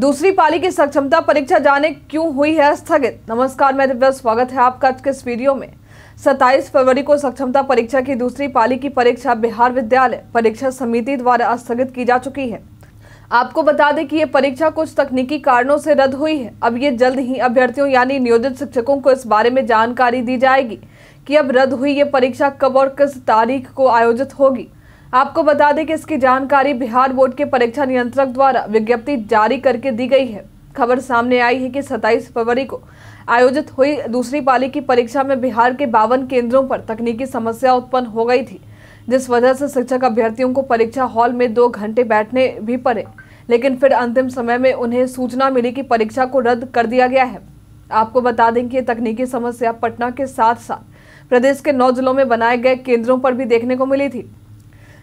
दूसरी पाली की सक्षमता परीक्षा जाने क्यों हुई है स्थगित नमस्कार मैं दिव्या स्वागत है आपका आज के इस वीडियो में 27 फरवरी को सक्षमता परीक्षा की दूसरी पाली की परीक्षा बिहार विद्यालय परीक्षा समिति द्वारा स्थगित की जा चुकी है आपको बता दें कि ये परीक्षा कुछ तकनीकी कारणों से रद्द हुई है अब ये जल्द ही अभ्यर्थियों यानी नियोजित शिक्षकों को इस बारे में जानकारी दी जाएगी कि अब रद्द हुई ये परीक्षा कब और किस तारीख को आयोजित होगी आपको बता दें कि इसकी जानकारी बिहार बोर्ड के परीक्षा नियंत्रक द्वारा विज्ञप्ति जारी करके दी गई है खबर सामने आई है कि 27 फरवरी को आयोजित हुई दूसरी पाली की परीक्षा में बिहार के बावन केंद्रों पर तकनीकी समस्या उत्पन्न हो गई थी जिस वजह से शिक्षक अभ्यर्थियों को परीक्षा हॉल में दो घंटे बैठने भी पड़े लेकिन फिर अंतिम समय में उन्हें सूचना मिली कि परीक्षा को रद्द कर दिया गया है आपको बता दें कि ये तकनीकी समस्या पटना के साथ साथ प्रदेश के नौ जिलों में बनाए गए केंद्रों पर भी देखने को मिली थी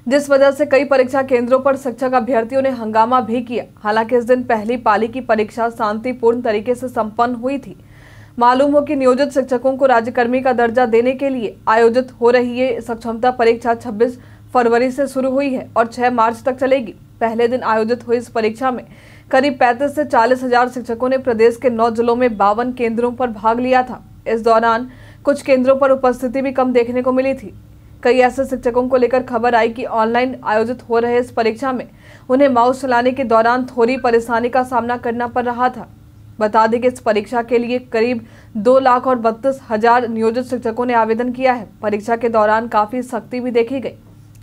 जिस वजह से कई परीक्षा केंद्रों पर शिक्षक अभ्यर्थियों ने हंगामा भी किया हालांकि इस दिन पहली पाली की परीक्षा शांतिपूर्ण तरीके से संपन्न हुई थी मालूम हो कि नियोजित शिक्षकों को राज्यकर्मी का दर्जा देने के लिए आयोजित हो रही ये सक्षमता परीक्षा 26 फरवरी से शुरू हुई है और 6 मार्च तक चलेगी पहले दिन आयोजित हुई इस परीक्षा में करीब 35 से चालीस हजार शिक्षकों ने प्रदेश के नौ जिलों में बावन केंद्रों पर भाग लिया था इस दौरान कुछ केंद्रों पर उपस्थिति भी कम देखने को मिली थी कई ऐसे शिक्षकों को लेकर खबर आई कि ऑनलाइन आयोजित हो रहे इस परीक्षा में उन्हें माउस चलाने के दौरान थोड़ी परेशानी का सामना करना पड़ रहा था बता दें कि इस परीक्षा के लिए करीब दो लाख और बत्तीस हजार नियोजित शिक्षकों ने आवेदन किया है परीक्षा के दौरान काफी सख्ती भी देखी गई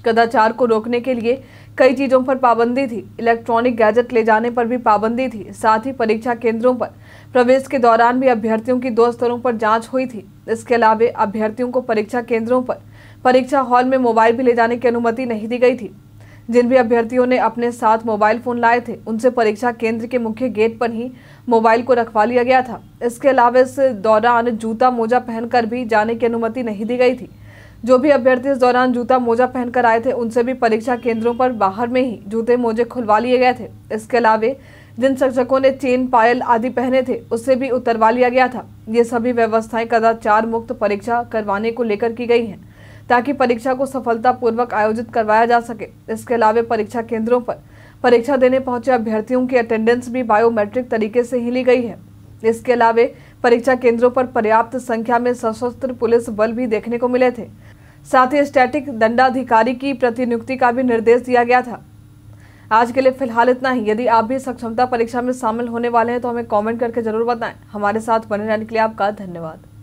कदाचार को रोकने के लिए कई चीज़ों पर पाबंदी थी इलेक्ट्रॉनिक गैजेट ले जाने पर भी पाबंदी थी साथ ही परीक्षा केंद्रों पर प्रवेश के दौरान भी अभ्यर्थियों की दो स्तरों पर जांच हुई थी इसके अलावा अभ्यर्थियों को परीक्षा केंद्रों पर परीक्षा हॉल में मोबाइल भी ले जाने की अनुमति नहीं दी गई थी जिन भी अभ्यर्थियों ने अपने साथ मोबाइल फोन लाए थे उनसे परीक्षा केंद्र के मुख्य गेट पर ही मोबाइल को रखवा लिया गया था इसके अलावा इस दौरान जूता मोजा पहनकर भी जाने की अनुमति नहीं दी गई थी जो भी अभ्यर्थी इस दौरान जूता मोजा पहनकर आए थे उनसे भी परीक्षा केंद्रों पर बाहर में ही जूते मोजे खुलवा लिए गए थे इसके अलावा जिन शिक्षकों ने चेन पायल आदि पहने थे उससे भी उतरवा लिया गया था ये सभी व्यवस्थाएं कदाचार मुक्त परीक्षा करवाने को लेकर की गई हैं ताकि परीक्षा को सफलतापूर्वक आयोजित करवाया जा सके इसके अलावा परीक्षा केंद्रों पर परीक्षा देने पहुंचे अभ्यर्थियों की अटेंडेंस भी बायोमेट्रिक तरीके से ही ली गई है इसके अलावा परीक्षा केंद्रों पर पर्याप्त संख्या में सशस्त्र पुलिस बल भी देखने को मिले थे साथ ही स्टैटिक दंडाधिकारी की प्रतिनियुक्ति का भी निर्देश दिया गया था आज के लिए फिलहाल इतना ही यदि आप भी सक्षमता परीक्षा में शामिल होने वाले हैं तो हमें कमेंट करके जरूर बताएं हमारे साथ बने रहने के लिए आपका धन्यवाद